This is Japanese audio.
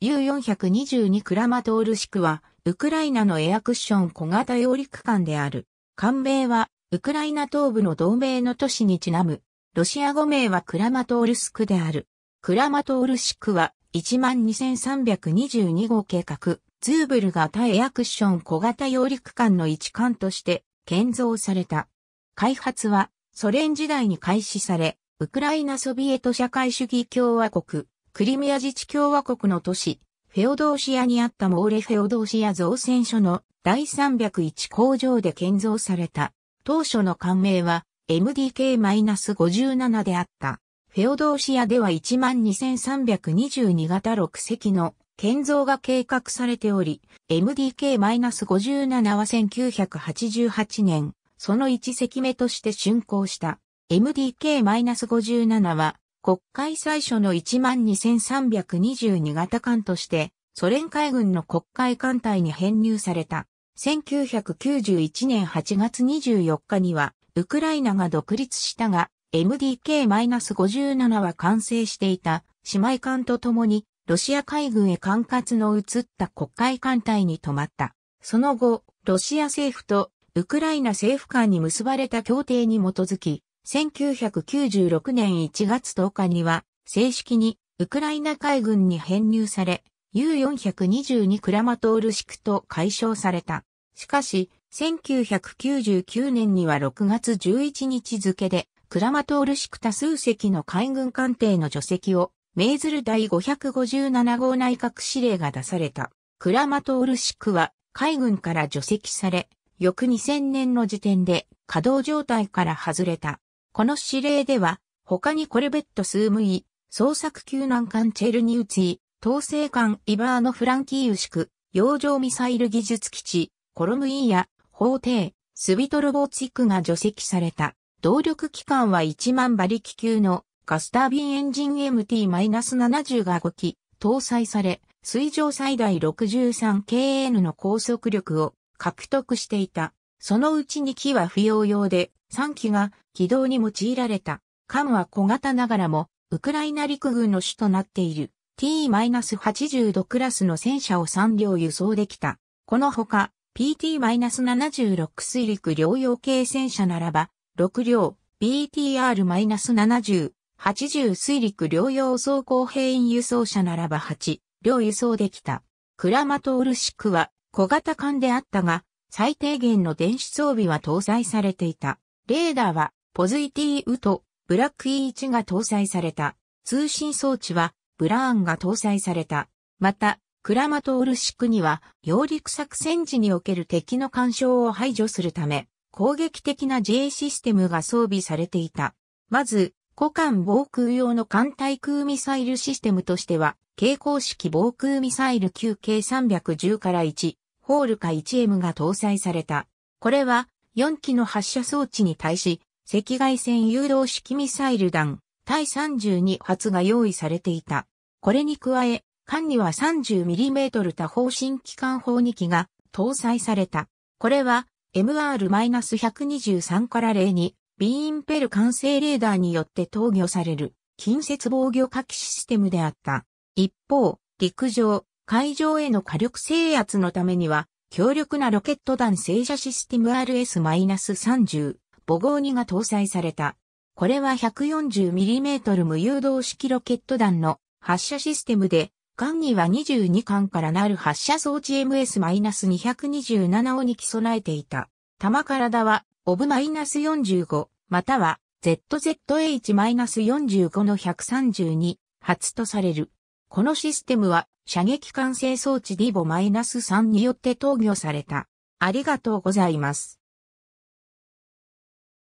U422 クラマトールシクは、ウクライナのエアクッション小型揚陸艦である。艦名は、ウクライナ東部の同盟の都市にちなむ。ロシア語名はクラマトールスクである。クラマトールシクは、12322号計画、ズーブルが対エアクッション小型揚陸艦の一艦として、建造された。開発は、ソ連時代に開始され、ウクライナソビエト社会主義共和国、クリミア自治共和国の都市、フェオドーシアにあったモーレフェオドーシア造船所の第301工場で建造された。当初の官名は MDK-57 であった。フェオドーシアでは12,322型6隻の建造が計画されており、MDK-57 は1988年、その1隻目として竣工した。MDK-57 は国会最初の12,322型艦として、ソ連海軍の国会艦隊に編入された。1991年8月24日には、ウクライナが独立したが、MDK-57 は完成していた姉妹艦と共に、ロシア海軍へ管轄の移った国会艦隊に止まった。その後、ロシア政府とウクライナ政府間に結ばれた協定に基づき、1996年1月10日には、正式にウクライナ海軍に編入され、U422 クラマトール式と解消された。しかし、1999年には6月11日付で、クラマトール式多数席の海軍艦艇の除籍を、命ずる第557号内閣指令が出された。クラマトール式は海軍から除籍され、翌2000年の時点で稼働状態から外れた。この指令では、他にコルベットスームイ、捜索救難艦チェルニウツィ、統制艦イバーノ・フランキーウシク、洋上ミサイル技術基地、コロムイーヤ、法廷、スビトロボーチクが除籍された。動力機関は1万馬力級のガスタービンエンジン MT-70 が5機搭載され、水上最大 63kN の高速力を獲得していた。そのうち2機は不要用で、3機が軌道に用いられた。カムは小型ながらも、ウクライナ陸軍の主となっている T-80 度クラスの戦車を3両輸送できた。このほか、PT-76 水陸両用系戦車ならば、6両、BTR-70、80水陸両用装甲兵員輸送車ならば8、両輸送できた。クラマトールシクは小型艦であったが、最低限の電子装備は搭載されていた。レーダーはポズイティウとブラック E1 が搭載された。通信装置はブラーンが搭載された。また、クラマトールシクには、揚陸作戦時における敵の干渉を排除するため、攻撃的な J システムが装備されていた。まず、古艦防空用の艦対空ミサイルシステムとしては、蛍光式防空ミサイル QK310 から1、ホールカ 1M が搭載された。これは4機の発射装置に対し、赤外線誘導式ミサイル弾、対32発が用意されていた。これに加え、艦には 30mm 多方針機関砲2機が搭載された。これは MR-123 から例にビーンペル管制レーダーによって投与される近接防御火器システムであった。一方、陸上、海上への火力制圧のためには、強力なロケット弾静射システム RS-30 母号2が搭載された。これは 140mm 無誘導式ロケット弾の発射システムで、艦には22艦からなる発射装置 MS-227 を2機備えていた。弾体は、オブ -45、または ZZH-45 の132発とされる。このシステムは射撃管制装置マイナス3によって投与された。ありがとうございます。